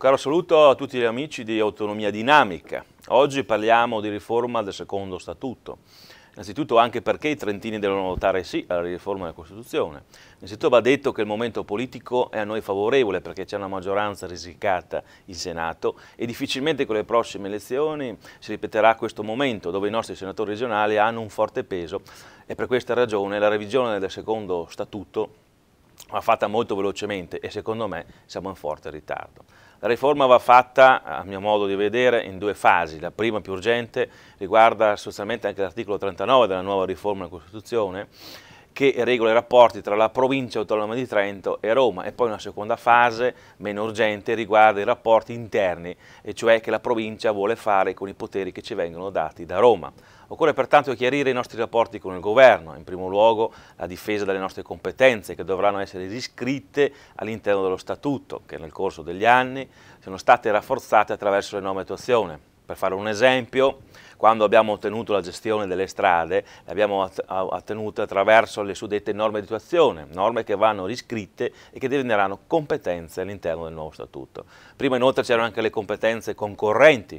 Un caro saluto a tutti gli amici di Autonomia Dinamica. Oggi parliamo di riforma del secondo statuto. Innanzitutto anche perché i trentini devono votare sì alla riforma della Costituzione. Innanzitutto va detto che il momento politico è a noi favorevole perché c'è una maggioranza risicata in Senato e difficilmente con le prossime elezioni si ripeterà questo momento dove i nostri senatori regionali hanno un forte peso e per questa ragione la revisione del secondo statuto va fatta molto velocemente e secondo me siamo in forte ritardo. La riforma va fatta, a mio modo di vedere, in due fasi. La prima più urgente riguarda sostanzialmente anche l'articolo 39 della nuova riforma della Costituzione, che regola i rapporti tra la provincia autonoma di Trento e Roma e poi una seconda fase meno urgente riguarda i rapporti interni e cioè che la provincia vuole fare con i poteri che ci vengono dati da Roma. Occorre pertanto chiarire i nostri rapporti con il governo, in primo luogo la difesa delle nostre competenze che dovranno essere riscritte all'interno dello statuto che nel corso degli anni sono state rafforzate attraverso le norme attuazione per fare un esempio, quando abbiamo ottenuto la gestione delle strade, l'abbiamo ottenuta attraverso le suddette norme di attuazione, norme che vanno riscritte e che diventeranno competenze all'interno del nuovo statuto. Prima inoltre c'erano anche le competenze concorrenti,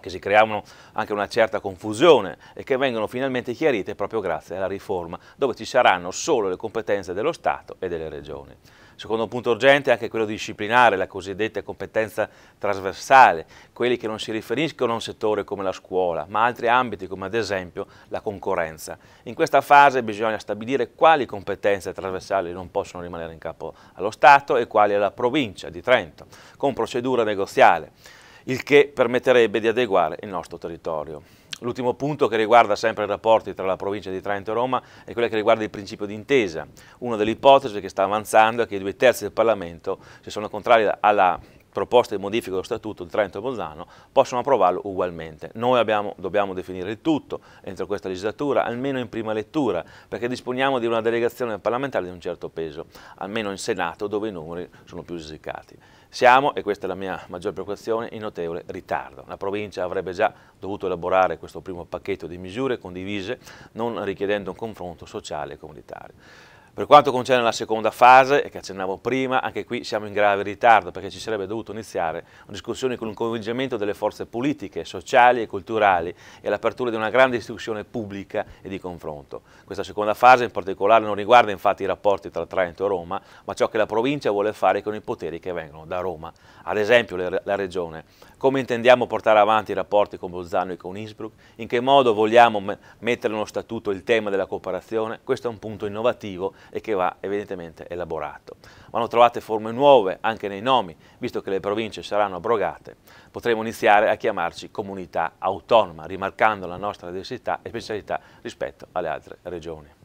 che si creavano anche una certa confusione e che vengono finalmente chiarite proprio grazie alla riforma, dove ci saranno solo le competenze dello Stato e delle Regioni. Secondo punto urgente è anche quello di disciplinare, la cosiddetta competenza trasversale, quelli che non si riferiscono a un settore come la scuola, ma a altri ambiti come ad esempio la concorrenza. In questa fase bisogna stabilire quali competenze trasversali non possono rimanere in capo allo Stato e quali alla provincia di Trento, con procedura negoziale, il che permetterebbe di adeguare il nostro territorio. L'ultimo punto che riguarda sempre i rapporti tra la provincia di Trento e Roma è quello che riguarda il principio di intesa. Una delle ipotesi che sta avanzando è che i due terzi del Parlamento si sono contrari alla proposte di modifica dello Statuto di Trento e Bolzano possono approvarlo ugualmente. Noi abbiamo, dobbiamo definire il tutto entro questa legislatura, almeno in prima lettura, perché disponiamo di una delegazione parlamentare di un certo peso, almeno in Senato dove i numeri sono più esicati. Siamo, e questa è la mia maggior preoccupazione, in notevole ritardo. La provincia avrebbe già dovuto elaborare questo primo pacchetto di misure condivise, non richiedendo un confronto sociale e comunitario. Per quanto concerne la seconda fase, che accennavo prima, anche qui siamo in grave ritardo perché ci sarebbe dovuto iniziare una discussione con un coinvolgimento delle forze politiche, sociali e culturali e l'apertura di una grande istituzione pubblica e di confronto. Questa seconda fase in particolare non riguarda infatti i rapporti tra Trento e Roma, ma ciò che la provincia vuole fare con i poteri che vengono da Roma, ad esempio la regione. Come intendiamo portare avanti i rapporti con Bolzano e con Innsbruck? In che modo vogliamo mettere nello statuto il tema della cooperazione? Questo è un punto innovativo e che va evidentemente elaborato. Vanno trovate forme nuove anche nei nomi, visto che le province saranno abrogate, potremo iniziare a chiamarci comunità autonoma, rimarcando la nostra diversità e specialità rispetto alle altre regioni.